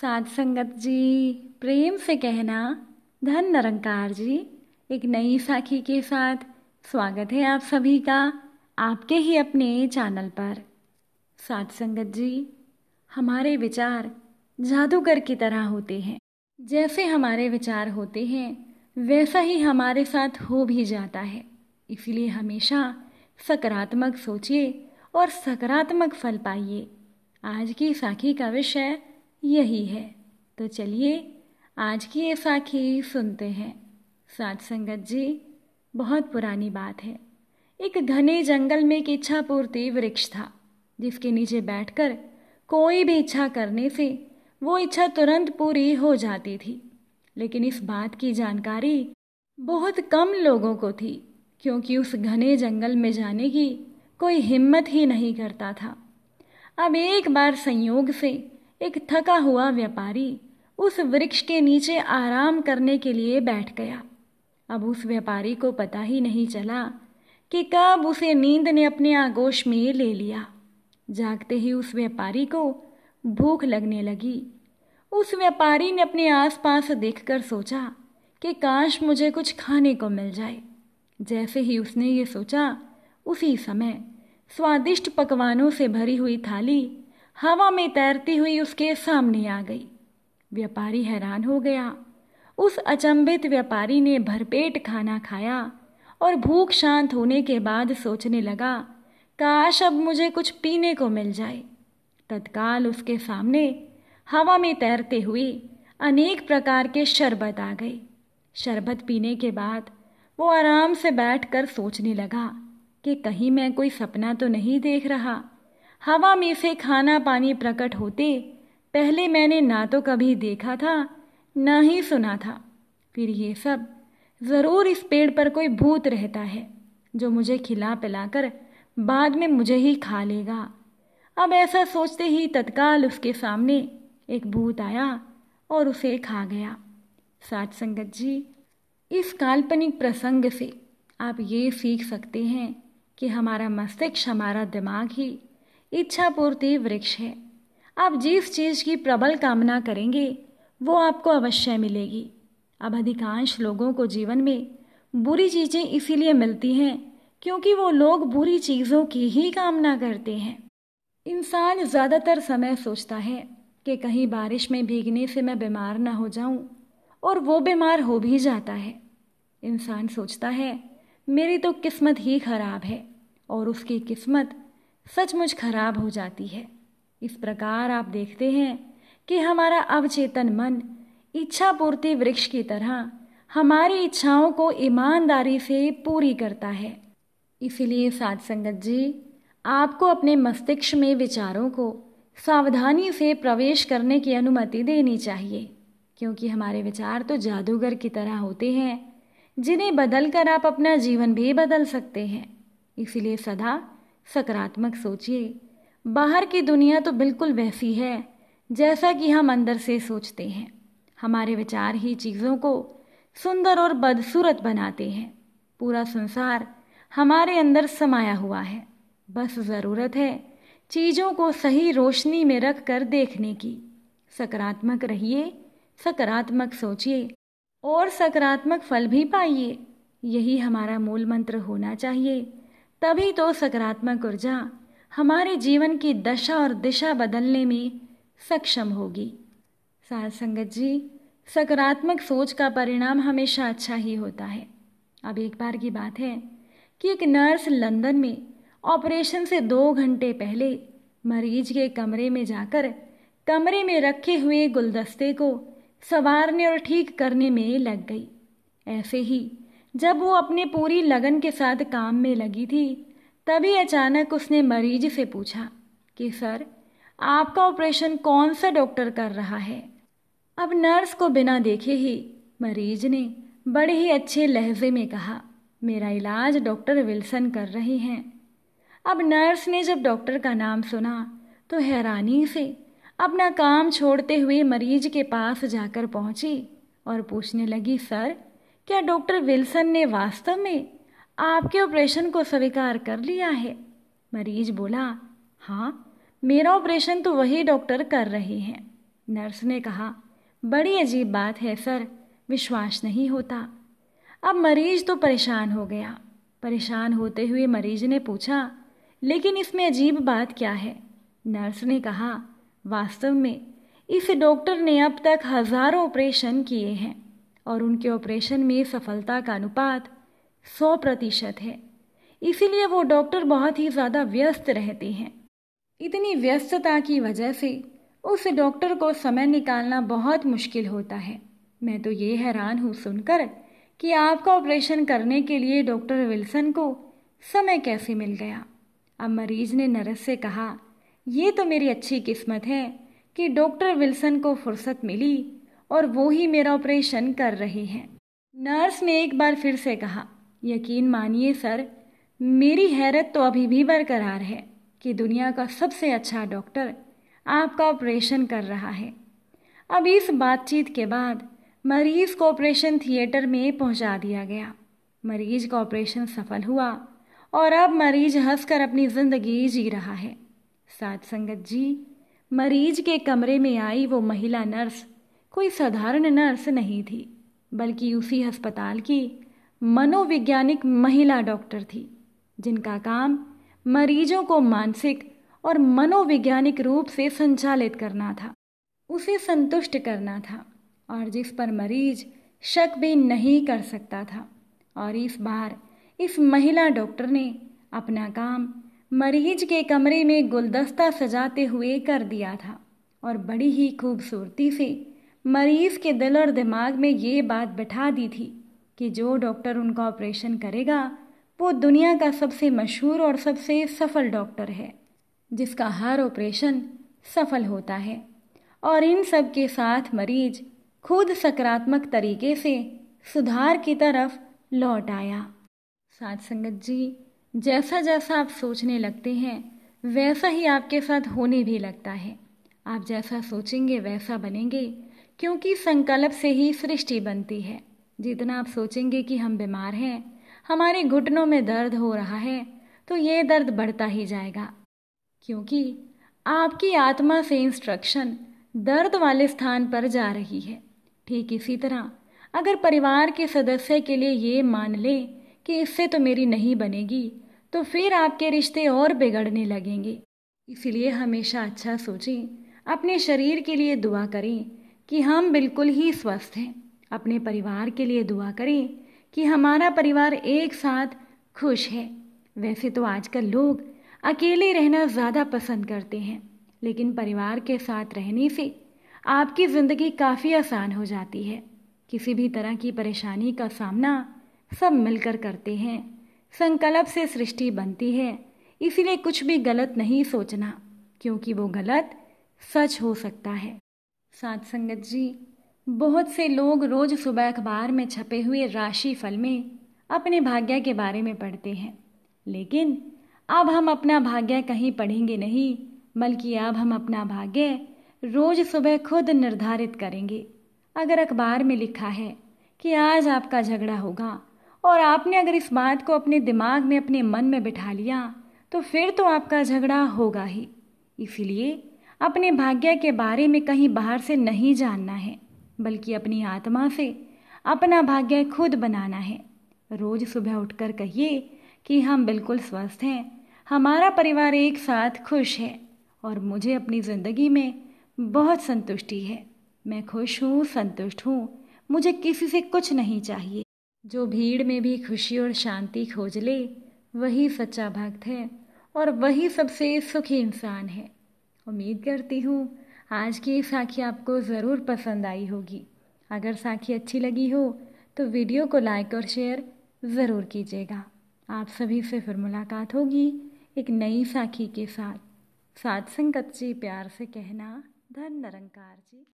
साध संगत जी प्रेम से कहना धन निरंकार जी एक नई साखी के साथ स्वागत है आप सभी का आपके ही अपने चैनल पर साध संगत जी हमारे विचार जादूगर की तरह होते हैं जैसे हमारे विचार होते हैं वैसा ही हमारे साथ हो भी जाता है इसलिए हमेशा सकारात्मक सोचिए और सकारात्मक फल पाइए आज की साखी का विषय यही है तो चलिए आज की ये साखी सुनते हैं सात संगत जी बहुत पुरानी बात है एक घने जंगल में एक इच्छा पूर्ति वृक्ष था जिसके नीचे बैठकर कोई भी इच्छा करने से वो इच्छा तुरंत पूरी हो जाती थी लेकिन इस बात की जानकारी बहुत कम लोगों को थी क्योंकि उस घने जंगल में जाने की कोई हिम्मत ही नहीं करता था अब एक बार संयोग से एक थका हुआ व्यापारी उस वृक्ष के नीचे आराम करने के लिए बैठ गया अब उस व्यापारी को पता ही नहीं चला कि कब उसे नींद ने अपने आगोश में ले लिया जागते ही उस व्यापारी को भूख लगने लगी उस व्यापारी ने अपने आसपास देखकर सोचा कि काश मुझे कुछ खाने को मिल जाए जैसे ही उसने ये सोचा उसी समय स्वादिष्ट पकवानों से भरी हुई थाली हवा में तैरती हुई उसके सामने आ गई व्यापारी हैरान हो गया उस अचंभित व्यापारी ने भरपेट खाना खाया और भूख शांत होने के बाद सोचने लगा काश अब मुझे कुछ पीने को मिल जाए तत्काल उसके सामने हवा में तैरते हुए अनेक प्रकार के शरबत आ गए शरबत पीने के बाद वो आराम से बैठकर सोचने लगा कि कहीं मैं कोई सपना तो नहीं देख रहा हवा में से खाना पानी प्रकट होते पहले मैंने ना तो कभी देखा था ना ही सुना था फिर ये सब ज़रूर इस पेड़ पर कोई भूत रहता है जो मुझे खिला पिलाकर बाद में मुझे ही खा लेगा अब ऐसा सोचते ही तत्काल उसके सामने एक भूत आया और उसे खा गया सात संगत जी इस काल्पनिक प्रसंग से आप ये सीख सकते हैं कि हमारा मस्तिष्क हमारा दिमाग ही इच्छापूर्ति वृक्ष है आप जिस चीज़ की प्रबल कामना करेंगे वो आपको अवश्य मिलेगी अब अधिकांश लोगों को जीवन में बुरी चीज़ें इसीलिए मिलती हैं क्योंकि वो लोग बुरी चीज़ों की ही कामना करते हैं इंसान ज़्यादातर समय सोचता है कि कहीं बारिश में भीगने से मैं बीमार ना हो जाऊं और वो बीमार हो भी जाता है इंसान सोचता है मेरी तो किस्मत ही खराब है और उसकी किस्मत सचमुच खराब हो जाती है इस प्रकार आप देखते हैं कि हमारा अवचेतन मन इच्छा पूर्ति वृक्ष की तरह हमारी इच्छाओं को ईमानदारी से पूरी करता है इसलिए साध संगत जी आपको अपने मस्तिष्क में विचारों को सावधानी से प्रवेश करने की अनुमति देनी चाहिए क्योंकि हमारे विचार तो जादूगर की तरह होते हैं जिन्हें बदलकर आप अपना जीवन भी बदल सकते हैं इसलिए सदा सकारात्मक सोचिए बाहर की दुनिया तो बिल्कुल वैसी है जैसा कि हम अंदर से सोचते हैं हमारे विचार ही चीज़ों को सुंदर और बदसूरत बनाते हैं पूरा संसार हमारे अंदर समाया हुआ है बस ज़रूरत है चीज़ों को सही रोशनी में रख कर देखने की सकारात्मक रहिए सकारात्मक सोचिए और सकारात्मक फल भी पाइए यही हमारा मूल मंत्र होना चाहिए तभी तो सकारात्मक ऊर्जा हमारे जीवन की दशा और दिशा बदलने में सक्षम होगी सार संगत जी सकारात्मक सोच का परिणाम हमेशा अच्छा ही होता है अब एक बार की बात है कि एक नर्स लंदन में ऑपरेशन से दो घंटे पहले मरीज के कमरे में जाकर कमरे में रखे हुए गुलदस्ते को संवारने और ठीक करने में लग गई ऐसे ही जब वो अपने पूरी लगन के साथ काम में लगी थी तभी अचानक उसने मरीज से पूछा कि सर आपका ऑपरेशन कौन सा डॉक्टर कर रहा है अब नर्स को बिना देखे ही मरीज ने बड़े ही अच्छे लहजे में कहा मेरा इलाज डॉक्टर विल्सन कर रहे हैं अब नर्स ने जब डॉक्टर का नाम सुना तो हैरानी से अपना काम छोड़ते हुए मरीज के पास जाकर पहुंची और पूछने लगी सर क्या डॉक्टर विल्सन ने वास्तव में आपके ऑपरेशन को स्वीकार कर लिया है मरीज बोला हाँ मेरा ऑपरेशन तो वही डॉक्टर कर रहे हैं नर्स ने कहा बड़ी अजीब बात है सर विश्वास नहीं होता अब मरीज तो परेशान हो गया परेशान होते हुए मरीज ने पूछा लेकिन इसमें अजीब बात क्या है नर्स ने कहा वास्तव में इस डॉक्टर ने अब तक हज़ारों ऑपरेशन किए हैं और उनके ऑपरेशन में सफलता का अनुपात सौ प्रतिशत है इसीलिए वो डॉक्टर बहुत ही ज़्यादा व्यस्त रहते हैं इतनी व्यस्तता की वजह से उस डॉक्टर को समय निकालना बहुत मुश्किल होता है मैं तो ये हैरान हूँ सुनकर कि आपका ऑपरेशन करने के लिए डॉक्टर विल्सन को समय कैसे मिल गया अब मरीज ने नर्स से कहा यह तो मेरी अच्छी किस्मत है कि डॉक्टर विल्सन को फुर्सत मिली और वो ही मेरा ऑपरेशन कर रही हैं नर्स ने एक बार फिर से कहा यकीन मानिए सर मेरी हैरत तो अभी भी बरकरार है कि दुनिया का सबसे अच्छा डॉक्टर आपका ऑपरेशन कर रहा है अब इस बातचीत के बाद मरीज को ऑपरेशन थिएटर में पहुंचा दिया गया मरीज का ऑपरेशन सफल हुआ और अब मरीज हंसकर अपनी ज़िंदगी जी रहा है साथ संगत जी मरीज के कमरे में आई वो महिला नर्स कोई साधारण नर्स नहीं थी बल्कि उसी अस्पताल की मनोवैज्ञानिक महिला डॉक्टर थी जिनका काम मरीजों को मानसिक और मनोवैज्ञानिक रूप से संचालित करना था उसे संतुष्ट करना था और जिस पर मरीज शक भी नहीं कर सकता था और इस बार इस महिला डॉक्टर ने अपना काम मरीज के कमरे में गुलदस्ता सजाते हुए कर दिया था और बड़ी ही खूबसूरती से मरीज के दिल और दिमाग में ये बात बैठा दी थी कि जो डॉक्टर उनका ऑपरेशन करेगा वो दुनिया का सबसे मशहूर और सबसे सफल डॉक्टर है जिसका हर ऑपरेशन सफल होता है और इन सब के साथ मरीज खुद सकारात्मक तरीके से सुधार की तरफ लौट आया साथ संगत जी जैसा जैसा आप सोचने लगते हैं वैसा ही आपके साथ होने भी लगता है आप जैसा सोचेंगे वैसा बनेंगे क्योंकि संकल्प से ही सृष्टि बनती है जितना आप सोचेंगे कि हम बीमार हैं हमारे घुटनों में दर्द हो रहा है तो ये दर्द बढ़ता ही जाएगा क्योंकि आपकी आत्मा से इंस्ट्रक्शन दर्द वाले स्थान पर जा रही है ठीक इसी तरह अगर परिवार के सदस्य के लिए ये मान लें कि इससे तो मेरी नहीं बनेगी तो फिर आपके रिश्ते और बिगड़ने लगेंगे इसलिए हमेशा अच्छा सोचें अपने शरीर के लिए दुआ करें कि हम बिल्कुल ही स्वस्थ हैं अपने परिवार के लिए दुआ करें कि हमारा परिवार एक साथ खुश है वैसे तो आजकल लोग अकेले रहना ज़्यादा पसंद करते हैं लेकिन परिवार के साथ रहने से आपकी ज़िंदगी काफ़ी आसान हो जाती है किसी भी तरह की परेशानी का सामना सब मिलकर करते हैं संकल्प से सृष्टि बनती है इसीलिए कुछ भी गलत नहीं सोचना क्योंकि वो गलत सच हो सकता है सात संगत जी बहुत से लोग रोज सुबह अखबार में छपे हुए राशि फल में अपने भाग्य के बारे में पढ़ते हैं लेकिन अब हम अपना भाग्य कहीं पढ़ेंगे नहीं बल्कि अब हम अपना भाग्य रोज सुबह खुद निर्धारित करेंगे अगर अखबार में लिखा है कि आज आपका झगड़ा होगा और आपने अगर इस बात को अपने दिमाग में अपने मन में बिठा लिया तो फिर तो आपका झगड़ा होगा ही इसीलिए अपने भाग्य के बारे में कहीं बाहर से नहीं जानना है बल्कि अपनी आत्मा से अपना भाग्य खुद बनाना है रोज सुबह उठकर कहिए कि हम बिल्कुल स्वस्थ हैं हमारा परिवार एक साथ खुश है और मुझे अपनी ज़िंदगी में बहुत संतुष्टि है मैं खुश हूँ संतुष्ट हूँ मुझे किसी से कुछ नहीं चाहिए जो भीड़ में भी खुशी और शांति खोज ले वही सच्चा भक्त है और वही सबसे सुखी इंसान है उम्मीद करती हूँ आज की साखी आपको ज़रूर पसंद आई होगी अगर साखी अच्छी लगी हो तो वीडियो को लाइक और शेयर ज़रूर कीजिएगा आप सभी से फिर मुलाकात होगी एक नई साखी के साथ साथ संगत जी प्यार से कहना धन निरंकार जी